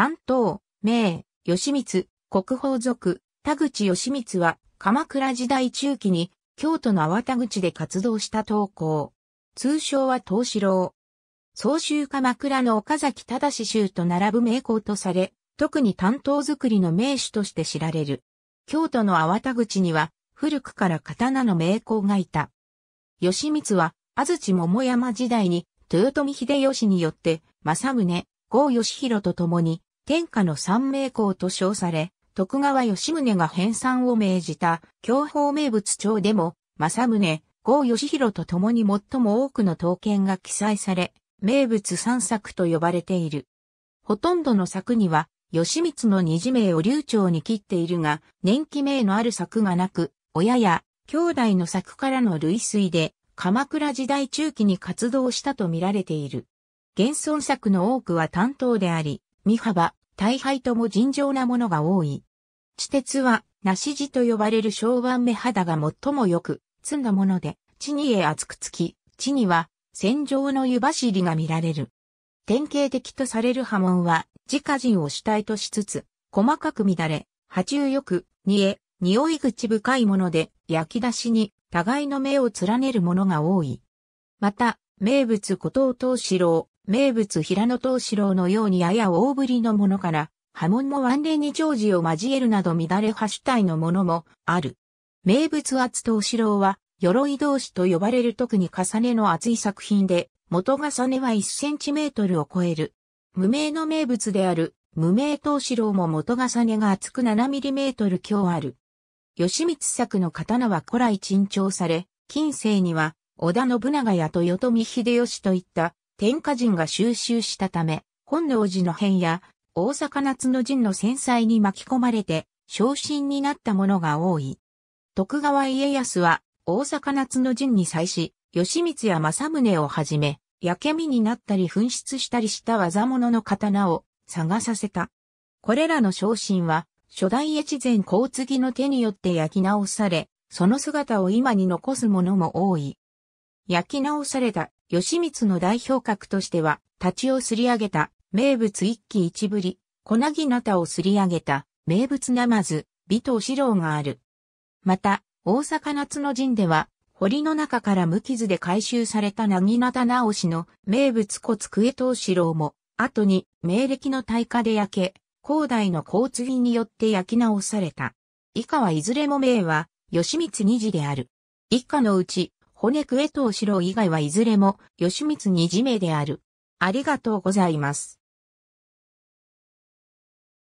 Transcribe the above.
担当、名、吉光、国宝族、田口吉光は、鎌倉時代中期に、京都の粟田口で活動した投稿。通称は東四郎。総州鎌倉の岡崎忠州と並ぶ名工とされ、特に担当作りの名手として知られる。京都の粟田口には、古くから刀の名工がいた。吉光は、安土桃山時代に、豊臣秀吉によって、正宗、郷義弘と共に、天下の三名校と称され、徳川吉宗が編纂を命じた、京方名物帳でも、正宗、郷義弘と共に最も多くの刀剣が記載され、名物三作と呼ばれている。ほとんどの作には、義満の二次名を流暢に切っているが、年季名のある作がなく、親や兄弟の作からの類推で、鎌倉時代中期に活動したと見られている。現存作の多くは担当であり、見幅、大敗とも尋常なものが多い。地鉄は、梨地と呼ばれる昭和目肌が最もよく、積んだもので、地にへ厚くつき、地には、戦場の湯走りが見られる。典型的とされる波紋は、自家人を主体としつつ、細かく乱れ、波中よく、にえ、匂い口深いもので、焼き出しに、互いの目を連ねるものが多い。また、名物古藤藤四郎、名物平野東四郎のようにやや大ぶりのものから、波紋も万年に長寿を交えるなど乱れ派主体のものもある。名物厚東四郎は、鎧同士と呼ばれる特に重ねの厚い作品で、元重ねは1センチメートルを超える。無名の名物である、無名東四郎も元重ねが厚く7ミリメートル強ある。吉光作の刀は古来珍重され、近世には、織田信長や豊臣秀吉といった天下人が収集したため、本能寺の変や大阪夏の陣の戦災に巻き込まれて、昇進になったものが多い。徳川家康は大阪夏の陣に際し、義満や正宗をはじめ、焼け身になったり紛失したりした技物の刀を探させた。これらの昇進は、初代越前交継の手によって焼き直され、その姿を今に残すものも多い。焼き直された義光の代表格としては、立ちをすり上げた、名物一揆一ぶり、小薙なたをすり上げた、名物なまず、美と四郎がある。また、大阪夏の陣では、堀の中から無傷で回収されたなぎなた直しの名物骨机刀四郎も、後に、明暦の大火で焼け、広大の交通によって焼き直された。以下はいずれも名は、義光二次である。以下のうち、骨クエ藤四郎以外はいずれも、義満に次名である。ありがとうございます。